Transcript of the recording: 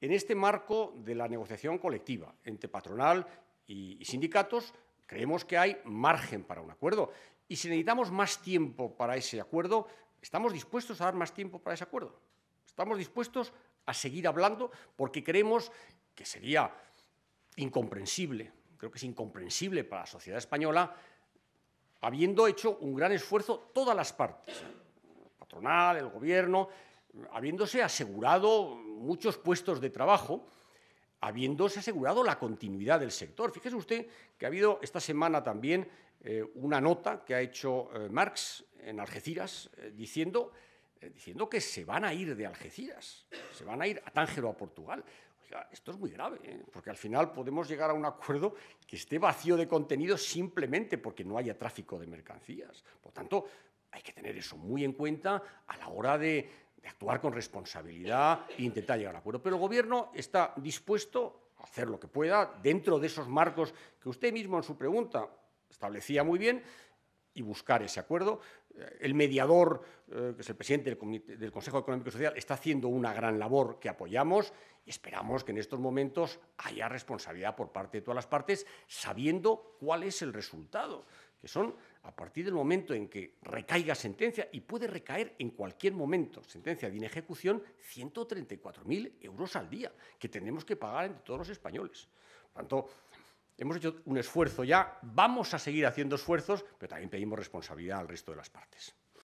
En este marco de la negociación colectiva entre patronal y, sindicatos, creemos que hay margen para un acuerdo. Y si necesitamos más tiempo para ese acuerdo, estamos dispuestos a dar más tiempo para ese acuerdo. Estamos dispuestos a seguir hablando porque creemos que sería incomprensible, creo que es incomprensible para la sociedad española, habiendo hecho un gran esfuerzo todas las partes, patronal, el gobierno, habiéndose asegurado muchos puestos de trabajo, habiéndose asegurado la continuidad del sector. Fíjese usted que ha habido esta semana también eh, una nota que ha hecho eh, Marx en Algeciras eh, diciendo, diciendo que se van a ir de Algeciras, se van a ir a Tánger o a Portugal. esto es muy grave, porque al final podemos llegar a un acuerdo que esté vacío de contenido simplemente porque no haya tráfico de mercancías. Por tanto, hay que tener eso muy en cuenta a la hora de, de actuar con responsabilidad e intentar llegar a un acuerdo. Pero el Gobierno está dispuesto a hacer lo que pueda dentro de esos marcos que usted mismo en su pregunta establecía muy bien, y buscar ese acuerdo. Eh, el mediador, eh, que es el presidente del, Consejo Económico y Social, está haciendo una gran labor que apoyamos y esperamos que en estos momentos haya responsabilidad por parte de todas las partes, sabiendo cuál es el resultado, que son a partir del momento en que recaiga sentencia, y puede recaer en cualquier momento, sentencia de inejecución, 134.000 euros al día, que tenemos que pagar entre todos los españoles. tanto, hemos hecho un esfuerzo ya, vamos a seguir haciendo esfuerzos, pero también pedimos responsabilidad al resto de las partes.